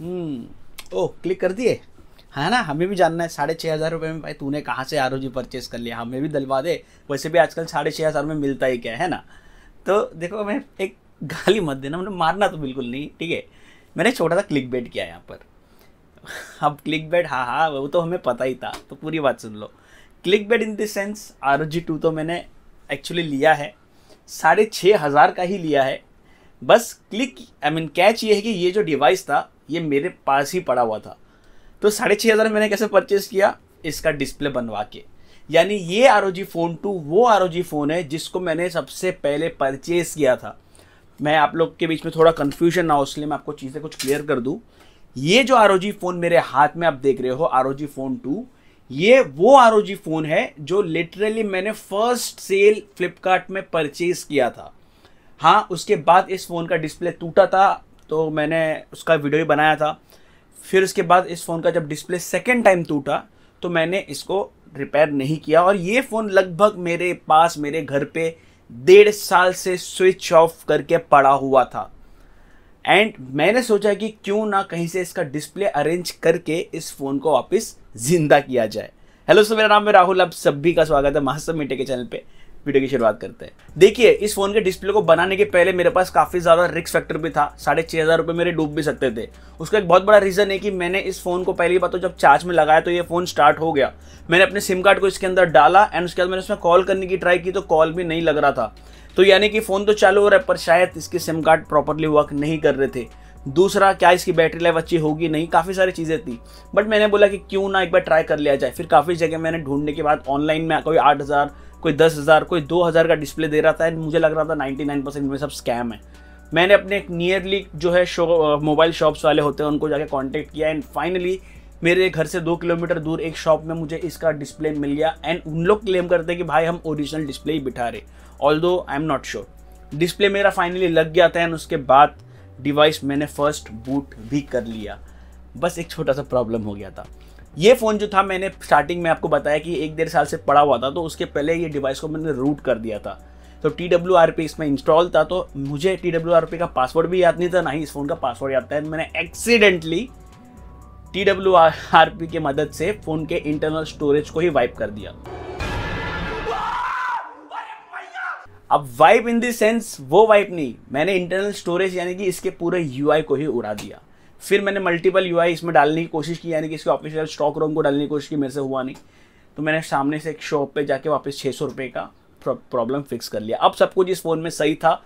ओ हम्म। ओह click कर दिए है हाँ ना हमें भी जानना है साढ़े छः हज़ार रुपये में भाई तूने कहाँ से आर जी परचेज़ कर लिया हमें भी दिलवा दे वैसे भी आजकल साढ़े छः हज़ार में मिलता ही क्या है ना तो देखो मैं एक गाली मत देना मतलब मारना तो बिल्कुल नहीं ठीक है मैंने छोटा सा क्लिक बेट किया यहाँ पर अब क्लिक बेट हाँ हाँ वो तो हमें पता ही था तो पूरी बात सुन लो clickbait in the sense R O G two तो मैंने एक्चुअली लिया है साढ़े छः हज़ार का ही लिया है बस क्लिक आई मीन कैच ये है कि ये जो डिवाइस था ये मेरे पास ही पड़ा हुआ था तो साढ़े छः हज़ार मैंने कैसे परचेज़ किया इसका डिस्प्ले बनवा के यानी ये आर फ़ोन टू वो आर फ़ोन है जिसको मैंने सबसे पहले परचेज़ किया था मैं आप लोग के बीच में थोड़ा कन्फ्यूजन ना हो इसलिए मैं आपको चीज़ें कुछ क्लियर कर दूँ ये जो आर फ़ोन मेरे हाथ में आप देख रहे हो आर फ़ोन टू ये वो आर फ़ोन है जो लिटरली मैंने फर्स्ट सेल फ्लिपकार्ट में परचेज़ किया था हाँ उसके बाद इस फ़ोन का डिस्प्ले टूटा था तो मैंने उसका वीडियो भी बनाया था फिर उसके बाद इस फ़ोन का जब डिस्प्ले सेकेंड टाइम टूटा तो मैंने इसको रिपेयर नहीं किया और ये फ़ोन लगभग मेरे पास मेरे घर पे डेढ़ साल से स्विच ऑफ करके पड़ा हुआ था एंड मैंने सोचा कि क्यों ना कहीं से इसका डिस्प्ले अरेंज करके इस फ़ोन को वापस ज़िंदा किया जाए हेलो सर मेरा नाम है राहुल आप सभी का स्वागत है महासम मीटे के चैनल पे वीडियो की शुरुआत करते हैं देखिए इस फोन के डिस्प्ले को बनाने के पहले मेरे पास काफ़ी ज़्यादा रिक्स फैक्टर भी था साढ़े छह हज़ार रुपए मेरे डूब भी सकते थे उसका एक बहुत बड़ा रीज़न है कि मैंने इस फ़ोन को पहली बार तो जब चार्ज में लगाया तो ये फ़ोन स्टार्ट हो गया मैंने अपने सिम कार्ड को इसके अंदर डाला एंड उसके बाद मैंने उसमें कॉल करने की ट्राई की तो कॉल भी नहीं लग रहा था तो यानी कि फ़ोन तो चालू हो रहा है पर शायद इसके सिम कार्ड प्रॉपरली वर्क नहीं कर रहे थे दूसरा क्या इसकी बैटरी लाइफ अच्छी होगी नहीं काफ़ी सारी चीज़ें थी बट मैंने बोला कि क्यों ना एक बार ट्राई कर लिया जाए फिर काफ़ी जगह मैंने ढूंढने के बाद ऑनलाइन में कोई आठ हज़ार कोई दस हज़ार कोई दो हज़ार का डिस्प्ले दे रहा था एंड मुझे लग रहा था नाइन्टी नाइन परसेंट में सब स्कैम है मैंने अपने एक नियरली जो है शो मोबाइल शॉप्स वाले होते हैं उनको जाके कॉन्टेक्ट किया एंड फाइनली मेरे घर से दो किलोमीटर दूर एक शॉप में मुझे इसका डिस्प्ले मिल गया एंड उन लोग क्लेम करते हैं कि भाई हम ओरिजिनल डिस्प्ले ही बिठा रहे although I am not sure display मेरा फाइनली लग गया था एंड उसके बाद डिवाइस मैंने फर्स्ट बूट भी कर लिया बस एक छोटा सा प्रॉब्लम हो गया था ये फ़ोन जो था मैंने स्टार्टिंग में आपको बताया कि एक डेढ़ साल से पड़ा हुआ था तो उसके पहले ये डिवाइस को मैंने रूट कर दिया था तो टी डब्ल्यू आर पी इसमें इंस्टॉल था तो मुझे टी डब्ल्यू आर पी का पासवर्ड भी याद नहीं था ना ही इस फ़ोन का पासवर्ड याद था मैंने accidentally T W R P की मदद से फ़ोन के इंटरनल स्टोरेज को ही वाइप कर दिया अब वाइप इन देंस वो वाइप नहीं मैंने इंटरनल स्टोरेज यानी कि इसके पूरे आई को ही उड़ा दिया फिर मैंने मल्टीपल यू इसमें डालने की कोशिश की यानी कि इसके ऑफिशियल स्टॉक रोम को डालने की कोशिश की मेरे से हुआ नहीं तो मैंने सामने से एक शॉप पे जाके वापस छः सौ का प्रॉब्लम फिक्स कर लिया अब सब कुछ इस फ़ोन में सही था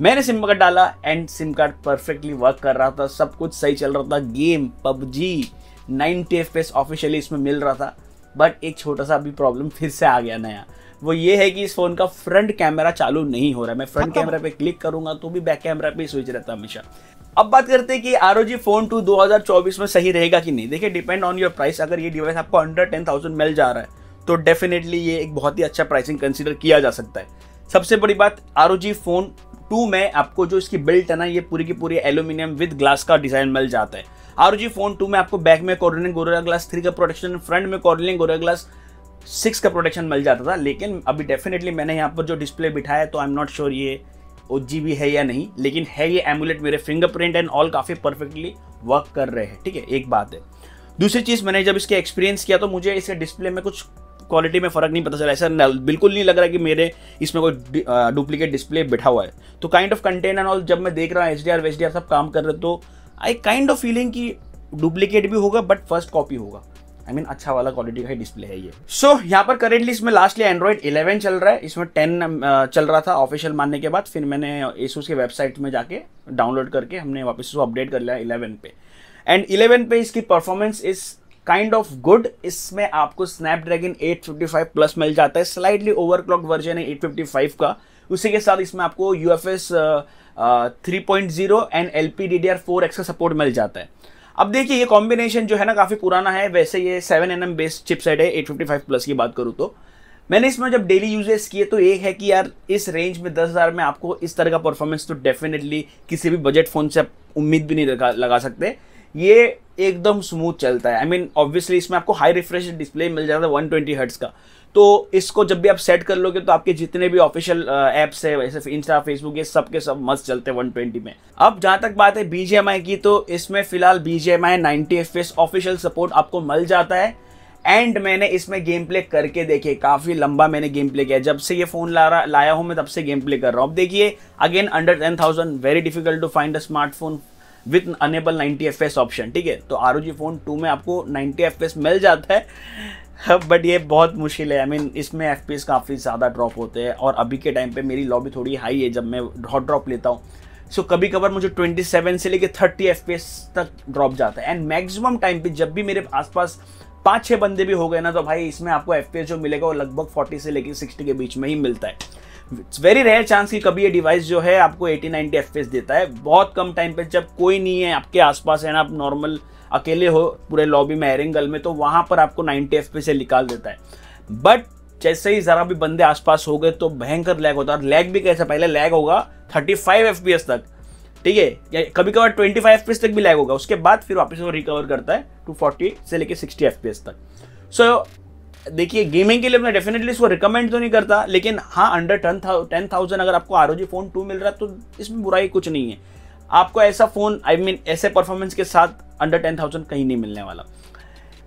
मैंने सिम कार्ड डाला and SIM card perfectly work कर रहा था सब कुछ सही चल रहा था game PUBG ninety F S officially इसमें मिल रहा था बट एक छोटा सा अभी प्रॉब्लम फिर से आ गया नया वो ये है कि इस फ़ोन का फ्रंट कैमरा चालू नहीं हो रहा है मैं फ्रंट कैमरा हाँ, तो पे क्लिक करूंगा तो भी बैक कैमरा पे स्विच रहता हमेशा अब बात करते हैं कि R O G phone two चौबीस में सही रहेगा कि नहीं देखिए डिपेंड ऑन योर प्राइस अगर ये डिवाइस आपको अंडर टेन थाउजेंड मिल जा रहा है तो डेफिनेटली ये एक बहुत ही अच्छा प्राइसिंग कंसिडर किया जा सकता है सबसे बड़ी बात R O G phone two में आपको जो इसकी बिल्ट है ना ये पूरी की पूरी एल्यूमिनियम विद ग्लास का डिजाइन मिल जाता है R O G phone two में आपको बैक में कॉर्निंग गोरेला ग्लास थ्री का प्रोटेक्शन फ्रंट में कॉर्निंग गोरेला ग्लास सिक्स का प्रोटेक्शन मिल जाता था लेकिन अभी डेफिनेटली मैंने यहाँ पर जो डिस्प्ले बिठाया तो आई एम नॉट श्योर ये ओ भी है या नहीं लेकिन है ये एमुलेट मेरे फिंगरप्रिंट एंड ऑल काफ़ी परफेक्टली वर्क कर रहे हैं ठीक है एक बात है दूसरी चीज़ मैंने जब इसके एक्सपीरियंस किया तो मुझे इसके डिस्प्ले में कुछ क्वालिटी में फ़र्क नहीं पता चला ऐसा बिल्कुल नहीं लग रहा कि मेरे इसमें कोई डुप्लीकेट डिस्प्ले बैठा हुआ है तो kind of content and all जब मैं देख रहा हूँ एच डी सब काम कर रहे तो आई काइंड ऑफ फीलिंग कि डुप्लीकेट भी होगा बट फर्स्ट कॉपी होगा आई I मीन mean, अच्छा वाला क्वालिटी का ही डिस्प्ले है ये सो so, यहाँ पर करेंटली इसमें लास्टली एंड्रॉइड 11 चल रहा है इसमें 10 चल रहा था ऑफिशियल मानने के बाद फिर मैंने एसूस के वेबसाइट में जाके डाउनलोड करके हमने वापस उसको अपडेट कर लिया 11 पे एंड 11 पे इसकी performance is kind of good इसमें आपको स्नैपड्रैगन 855 प्लस मिल जाता है स्लाइडली ओवरक्लॉक वर्जन है 855 का उसी के साथ इसमें आपको U F S three point zero and L P D D R four X का सपोर्ट मिल जाता है अब देखिए ये कॉम्बिनेशन जो है ना काफ़ी पुराना है वैसे ये seven N M based set है एट फिफ्टी फाइव प्लस की बात करूँ तो मैंने इसमें जब डेली यूजेस किए तो एक है कि यार इस रेंज में दस हज़ार में आपको इस तरह का परफॉर्मेंस तो डेफिनेटली किसी भी बजट फ़ोन से आप उम्मीद भी नहीं लगा लगा सकते ये एकदम स्मूथ चलता है आई मीन ऑब्वियसली इसमें आपको हाई रिफ्रेश डिस्प्ले मिल जाता है वन ट्वेंटी हर्ट्स का तो इसको जब भी आप सेट कर लोगे तो आपके जितने भी ऑफिशियल ऐप्स है वैसे इंस्टा फेसबुक ये सब के सब मस्त चलते हैं ट्वेंटी में अब जहाँ तक बात है बीजेएमआई की तो इसमें फिलहाल बीजेएमआई 90 एफपीएस ऑफिशियल सपोर्ट आपको मिल जाता है एंड मैंने इसमें गेम प्ले करके देखे काफ़ी लंबा मैंने गेम प्ले किया जब से ये फ़ोन ला रहा लाया हूँ मैं तब से गेम प्ले कर रहा हूँ अब देखिए again under ten thousand very difficult to find a smartphone with enable ninety F option ठीक है तो आर फोन टू में आपको नाइनटी एफ मिल जाता है बट ये बहुत मुश्किल है आई मीन इसमें एफ काफ़ी ज़्यादा ड्रॉप होते हैं और अभी के टाइम पे मेरी लॉबी थोड़ी हाई है जब मैं हॉट ड्रॉप लेता हूँ सो so, कभी कभार मुझे 27 से लेके 30 एफ तक ड्रॉप जाता है एंड मैक्सिमम टाइम पे जब भी मेरे आसपास पाँच छः बंदे भी हो गए ना तो भाई इसमें आपको एफ जो मिलेगा वो लगभग 40 से लेके 60 के बीच में ही मिलता है इट्स वेरी रेयर चांस कि कभी ये डिवाइस जो है आपको 80 90 एफ देता है बहुत कम टाइम पे जब कोई नहीं है आपके आसपास है ना आप नॉर्मल अकेले हो पूरे लॉबी में एरेंगल में तो वहाँ पर आपको नाइनटी एफ से निकाल देता है बट जैसे ही ज़रा भी बंदे आसपास हो गए तो भयंकर लैग होता है लैग भी कैसा पहले लैग होगा थर्टी फाइव एफ तक ठीक है कभी कभार ट्वेंटी फाइव एफ तक भी लैग होगा उसके बाद फिर वापस वो रिकवर करता है टू फोर्टी से लेके सिक्सटी एफ तक सो so, देखिए गेमिंग के लिए मैं डेफिनेटली इसको रिकमेंड तो नहीं करता लेकिन हाँ अंडर टेन टेन थाउजेंड अगर आपको आर फोन टू मिल रहा है तो इसमें बुराई कुछ नहीं है आपको ऐसा फ़ोन आई मीन ऐसे परफॉर्मेंस के साथ अंडर टेन थाउजेंड कहीं नहीं मिलने वाला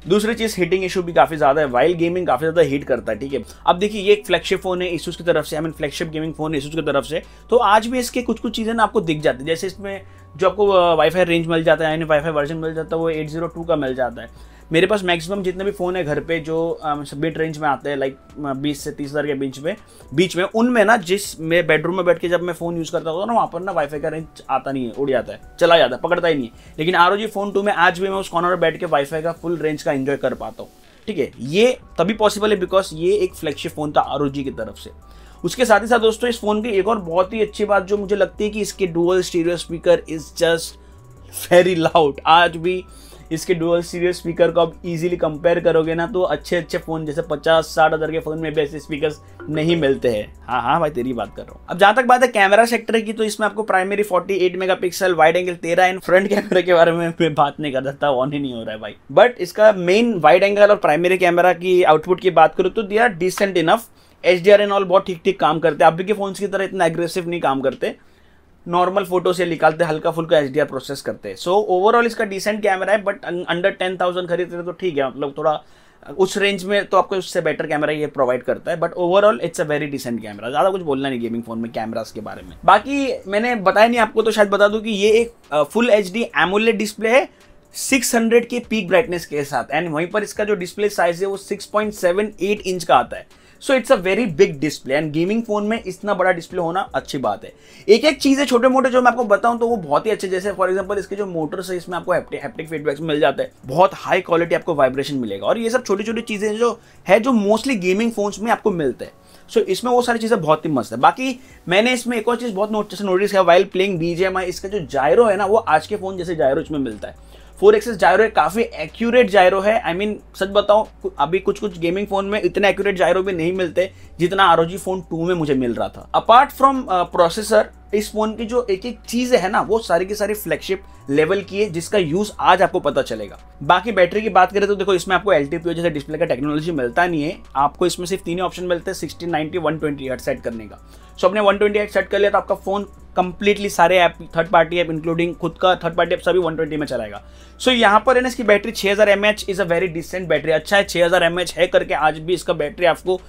दूसरी चीज़ हीटिंग इशू भी काफ़ी ज़्यादा है वाइल्ड गेमिंग काफ़ी ज़्यादा हीट करता है ठीक है अब देखिए ये एक फ्लैगशिप फोन है इशूज़ की तरफ से I mean flagship gaming phone है इशूज़ की तरफ से तो आज भी इसके कुछ कुछ चीज़ें ना आपको दिख जाती है जैसे इसमें जो आपको वाईफाई uh, रेंज मिल जाता है यानी वाईफाई वर्जन मिल जाता है वो एट जीरो टू का मिल जाता है मेरे पास मैक्सिमम जितने भी फ़ोन है घर पे जो मिड रेंज में आते हैं लाइक बीस से तीस हज़ार के बीच में बीच में उनमें ना जिस मैं बेडरूम में बैठ के जब मैं फ़ोन यूज़ करता होता तो ना वहाँ पर ना वाईफाई का रेंज आता नहीं है उड़ जाता है चला जाता है पकड़ता ही नहीं है लेकिन आर जी फ़ोन टू में आज भी मैं उस कॉर्नर पर बैठ के वाईफाई का फुल रेंज का इन्जॉय कर पाता हूँ ठीक है ये तभी पॉसिबल है बिकॉज ये एक फ्लैगशिप फ़ोन था आर की तरफ से उसके साथ ही साथ दोस्तों इस फ़ोन की एक और बहुत ही अच्छी बात जो मुझे लगती है कि इसके dual stereo speaker is just very loud आज भी इसके डुअल सीरियल स्पीकर को आप इजीली कंपेयर करोगे ना तो अच्छे अच्छे फ़ोन जैसे पचास साठ हज़ार के फ़ोन में भी ऐसे स्पीकर नहीं मिलते हैं हाँ हाँ भाई तेरी बात कर रहा हूँ अब जहाँ तक बात है कैमरा सेक्टर की तो इसमें आपको primary forty mega pixel wide angle तेरह इन फ्रंट कैमरे के बारे में मैं बात नहीं कर सकता ऑन ही नहीं हो रहा है भाई बट इसका मेन वाइड एंगल और प्राइमरी कैमरा की आउटपुट की बात करूँ तो they are decent enough H D R and all बहुत ठीक ठीक काम करते हैं अभी भी के फोन की तरह इतना एग्रेसिव नहीं काम करते नॉर्मल फोटो से निकालते हल्का फुल्का एच प्रोसेस करते हैं सो ओवरऑल इसका डिसेंट कैमरा है बट अंडर टेन थाउजेंड खरीदते तो ठीक है मतलब थोड़ा उस रेंज में तो आपको उससे बेटर कैमरा ये प्रोवाइड करता है but overall it's a very decent camera ज़्यादा कुछ बोलना नहीं गेमिंग फोन में कैमरास के बारे में बाकी मैंने बताया नहीं आपको तो शायद बता दू कि ये एक full H D AMOLED display है 600 के पीक ब्राइटनेस के साथ एंड वहीं पर इसका जो डिस्प्ले साइज है वो 6.78 इंच का आता है so it's a very big display and gaming phone में इतना बड़ा डिस्प्ले होना अच्छी बात है एक एक चीज है छोटे मोटे जो मैं आपको बताऊं तो वो बहुत ही अच्छे जैसे फॉर एग्जाम्पल इसके जो मोटर है इसमें आपको हैप्टिक फीडबैक्स मिल जाता है बहुत हाई क्वालिटी आपको वाइब्रेशन मिलेगा और ये सब छोटी छोटी चीज़ें जो है जो मोस्टली गेमिंग फोन्स में आपको मिलते हैं सो so, इसमें वो सारी चीज़ें बहुत ही मस्त है बाकी मैंने इसमें एक और चीज़ बहुत नोटिस किया वाइल प्लेइंग बीजेम इसका जो जायरो है ना वो आज के फोन जैसे जायरो इसमें मिलता है फोर एक्सेस जायरो काफ़ी एक्यूरेट जायरो है आई I मीन mean, सच बताऊँ अभी कुछ कुछ गेमिंग फोन में इतने एक्यूरेट जायरो भी नहीं मिलते जितना आर फोन टू में मुझे मिल रहा था अपार्ट फ्रॉम प्रोसेसर इस फोन की जो एक एक चीज़ है ना वो सारी की सारी फ्लैगशिप लेवल की है जिसका यूज़ आज आपको पता चलेगा बाकी बैटरी की बात करें तो देखो इसमें आपको एल जैसे डिस्प्ले का टेक्नोलॉजी मिलता नहीं है आपको इसमें सिर्फ तीन ऑप्शन मिलते हैं sixty ninety one twenty eight set करने का सो अपने वन ट्वेंटी एट सेट कर लिया तो आपका फोन कंप्लीटली सारे app third party app including खुद का थर्ड पार्टी ऐप सभी वन ट्वेंटी में चलाएगा सो so, यहाँ पर है ना इसकी बैटरी 6000 हज़ार M H is a very decent battery अच्छा है 6000 हज़ार एम एच है करके आज भी इसका बैटरी आपको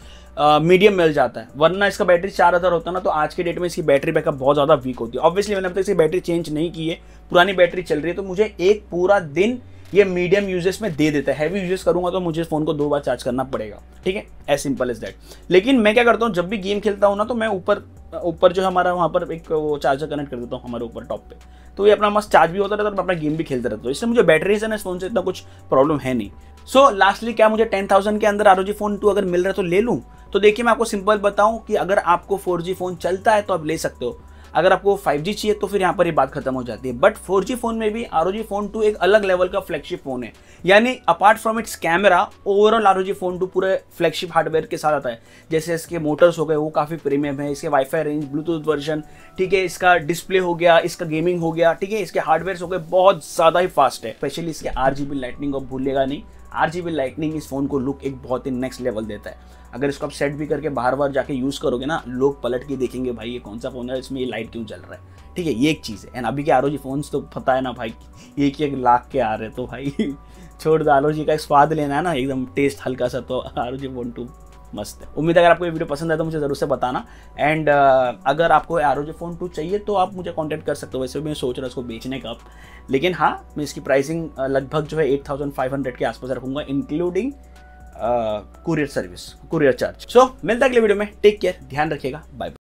मीडियम मिल जाता है वरना इसका बैटरी चार हज़ार होता ना तो आज के डेट में इसकी बैटरी बैकअप बहुत ज़्यादा वीक होती है ऑब्वियसली मैंने अब तक इसकी बैटरी चेंज नहीं की है पुरानी बैटरी चल रही है तो मुझे एक पूरा दिन ये मीडियम यूजेस में दे देता है हैवी यूजेस करूंगा तो मुझे फोन को दो बार चार्ज करना पड़ेगा ठीक है एज सिंपल इज दैट लेकिन मैं क्या करता हूँ जब भी गेम खेलता हूँ ना तो मैं ऊपर ऊपर जो हमारा वहाँ पर एक वो चार्जर कनेक्ट कर देता हूँ हमारे ऊपर टॉप पे तो ये अपना मस्त चार्ज भी होता रहता है और अपना गेम भी खेलता रहता है इससे मुझे बैटरी से ना इस फोन से इतना कुछ प्रॉब्लम है नहीं सो so, लास्टली क्या मुझे टेन थाउजेंड के अंदर आर फोन टू अगर मिल रहा है तो ले लूँ तो देखिए मैं आपको सिंपल बताऊँ कि अगर आपको फोर फोन चलता है तो आप ले सकते हो अगर आपको 5G चाहिए तो फिर यहाँ पर ये बात खत्म हो जाती है बट 4G फोन में भी आर फोन टू एक अलग लेवल का फ्लैगशिप फोन है यानी apart from its camera overall our phone टू पूरे फ्लैगशिप हार्डवेयर के साथ आता है जैसे इसके मोटर्स हो गए वो काफ़ी प्रीमियम है इसके वाईफाई रेंज ब्लूटूथ वर्जन ठीक है इसका डिस्प्ले हो गया इसका गेमिंग हो गया ठीक है इसके हार्डवेयर हो गए बहुत ज़्यादा ही फास्ट है स्पेशली इसके आर लाइटनिंग आप भूलेगा नहीं आर जी लाइटनिंग इस फ़ोन को लुक एक बहुत ही नेक्स्ट लेवल देता है अगर इसको आप सेट भी करके बार बार जाके यूज़ करोगे ना लोग पलट के देखेंगे भाई ये कौन सा फ़ोन है इसमें ये लाइट क्यों चल रहा है ठीक है ये एक चीज़ है एंड अभी के आर ओ फोन तो पता है ना भाई एक एक लाख के आ रहे तो भाई छोड़ दो आर का एक स्वाद लेना है ना एकदम टेस्ट हल्का सा तो आर ओ जी फोन टू मस्त है उम्मीद अगर आपको ये वीडियो पसंद है तो मुझे ज़रूर से बताना एंड uh, अगर आपको आर ओ फ़ोन टू चाहिए तो आप मुझे कॉन्टैक्ट कर सकते हो वैसे भी मैं सोच रहा हूँ उसको बेचने का लेकिन हाँ मैं इसकी प्राइसिंग uh, लगभग जो है एट थाउजेंड फाइव हंड्रेड के आसपास रखूंगा including courier service courier charge सो मिलता है अगले वीडियो में टेक केयर ध्यान रखिएगा बाय